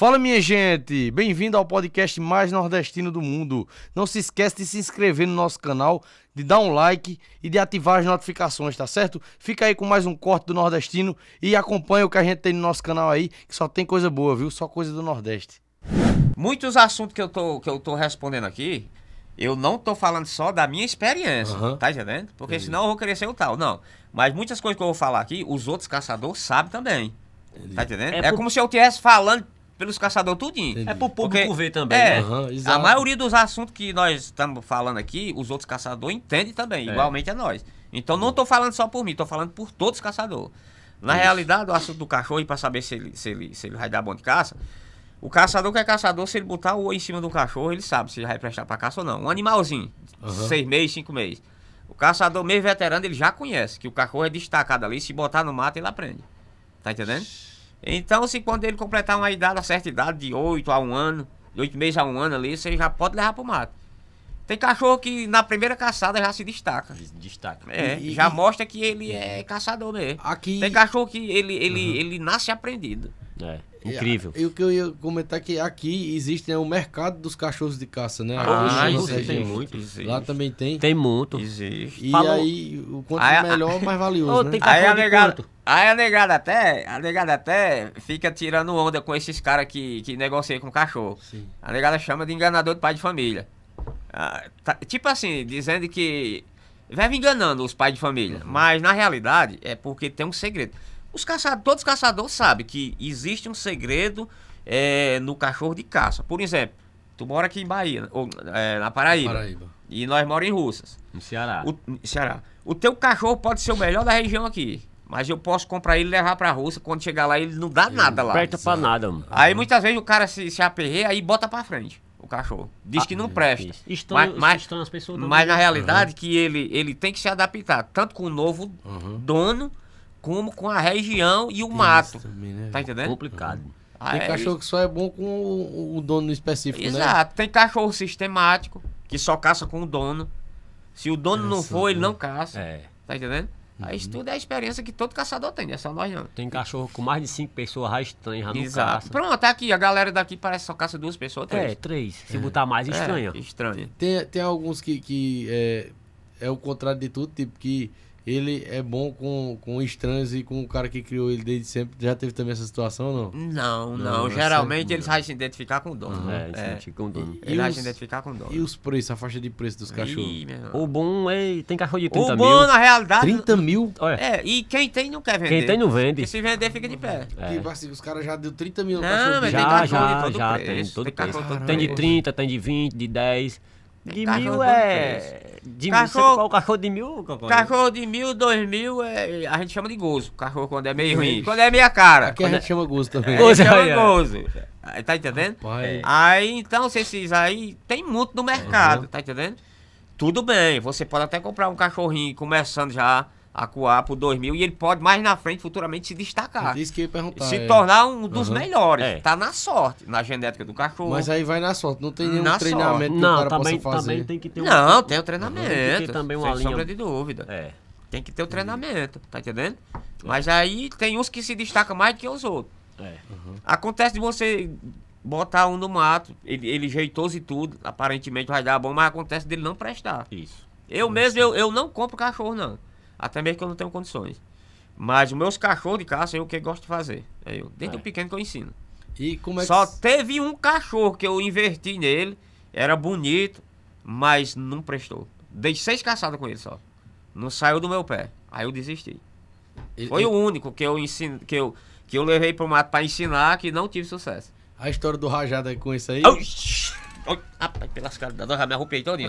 Fala minha gente, bem-vindo ao podcast mais nordestino do mundo. Não se esquece de se inscrever no nosso canal, de dar um like e de ativar as notificações, tá certo? Fica aí com mais um corte do nordestino e acompanha o que a gente tem no nosso canal aí, que só tem coisa boa, viu? Só coisa do Nordeste. Muitos assuntos que eu tô, que eu tô respondendo aqui, eu não tô falando só da minha experiência, uhum. tá entendendo? Porque Entendi. senão eu vou crescer o tal, não. Mas muitas coisas que eu vou falar aqui, os outros caçadores sabem também. Entendi. Tá entendendo? É, é por... como se eu estivesse falando pelos caçadores tudinho. Entendi. É pro público Porque, ver também. É, uhum, a maioria dos assuntos que nós estamos falando aqui, os outros caçadores entendem também, é. igualmente a nós. Então não estou falando só por mim, estou falando por todos os caçadores. Na Isso. realidade, o assunto do cachorro, e para saber se ele, se, ele, se ele vai dar bom de caça, o caçador que é caçador, se ele botar o olho em cima do cachorro, ele sabe se ele vai prestar para caça ou não. Um animalzinho, uhum. seis meses, cinco meses. O caçador meio veterano, ele já conhece que o cachorro é destacado ali, se botar no mato, ele aprende. Tá entendendo? Então, se quando ele completar uma idade, uma certa idade, de 8 a um ano, de 8 meses a um ano ali, você já pode levar pro mato. Tem cachorro que na primeira caçada já se destaca. Destaca. É, e, já e... mostra que ele é. é caçador mesmo. Aqui... Tem cachorro que ele, ele, uhum. ele nasce aprendido. É. Incrível. E o que eu ia comentar é que aqui existe né, o mercado dos cachorros de caça, né? Ah, existe, tem muito. Existe. Lá também tem. Tem muito. Existe. E Falou. aí, o quanto aí, é melhor, mais valioso, oh, né? aí a negada, aí a negada até, a negada até fica tirando onda com esses caras que, que negociam com cachorro. Sim. A negada chama de enganador de pai de família. Ah, tá, tipo assim, dizendo que vai enganando os pais de família, uhum. mas na realidade é porque tem um segredo. Os caçadores, todos os caçadores sabem que existe um segredo é, no cachorro de caça. Por exemplo, tu mora aqui em Bahia, ou, é, na Paraíba, Paraíba, E nós moramos em Russas. No Ceará. O, Ceará. O teu cachorro pode ser o melhor da região aqui. Mas eu posso comprar ele e levar pra Rússia. Quando chegar lá, ele não dá ele nada lá. Aperta pra nada, mano. Aí muitas vezes o cara se, se aperreia e bota pra frente o cachorro. Diz ah, que não presta. Estão, mas, mas, estão as pessoas mas na realidade uhum. que ele, ele tem que se adaptar, tanto com o novo uhum. dono como com a região e o mato. Também, né? Tá entendendo? Complicado. Ah, Tem é cachorro que só é bom com o, dono específico, Exato. né? Exato. Tem cachorro sistemático que só caça com o dono. Se o dono Essa, não for, né? ele não caça. É. Tá entendendo? Aí uhum. isso tudo é a experiência que todo caçador tem, né? só nós não. Tem cachorro com mais de cinco pessoas, já estranha, já não Exato. caça. Pronto, aqui, a galera daqui parece só caça duas pessoas, três. É, três. Se é. botar mais, estranha. É, estranha. Tem, tem alguns que, que é, é o contrário de tudo, tipo que ele é bom com, com estranhos e com o cara que criou ele desde sempre. Já teve também essa situação ou não? Não, não. não geralmente eles vai se identificar com o dono. Ah, né? É, se identificam com o dono. É, né? Ele vai se é. identificar com o dono. E os preços, a faixa de preço dos cachorros? Ih, o bom é. Tem cachorro de 30 mil. O bom, mil. na realidade. 30 mil? É, e quem tem não quer vender. Quem tem não vende. Porque se vender, fica de pé. É. Tipo assim, os caras já deu 30 mil no não, cachorro. Mas já, tem já, já, tem todo tem, preço. Tem de 30, tem de 20, de 10. De cachorro mil é. De cachorro... Mil, cachorro é de mil, Cachorro de mil, dois mil, é... a gente chama de gozo. Cachorro quando é meio ruim. Quando é meia cara. Aqui a gente é... chama gozo também. É, gozo, chama é. gozo. Tá entendendo? Rapaz. Aí, então, esses aí tem muito no mercado, uhum. tá entendendo? Tudo bem, você pode até comprar um cachorrinho começando já a Coapo 2000 e ele pode mais na frente futuramente se destacar. Isso que perguntar. Se é. tornar um dos uhum. melhores. É. Tá na sorte, na genética do cachorro. Mas aí vai na sorte, não tem nenhum na treinamento sorte. que não, o cara também, possa fazer. Também tem que ter um... Não, tem o treinamento. Tem que ter também uma sem linha... sombra de dúvida. É. Tem que ter o uhum. treinamento, tá entendendo? É. Mas aí tem uns que se destacam mais do que os outros. É. Uhum. Acontece de você botar um no mato, ele, ele jeitoso e tudo, aparentemente vai dar bom, mas acontece dele não prestar. Isso. Eu Isso. mesmo, eu, eu não compro cachorro, não até mesmo quando eu tenho condições. Mas os meus cachorros de caça é o que gosto de fazer. É eu, desde é. o pequeno que eu ensino. E como é Só que... teve um cachorro que eu inverti nele, era bonito, mas não prestou. Dei seis caçadas com ele só. Não saiu do meu pé. Aí eu desisti. Foi o único que eu ensino, que eu, que eu levei pro mato para ensinar que não tive sucesso. A história do rajado aí com isso aí. Ai, pelas caras, já me arrupei todinho.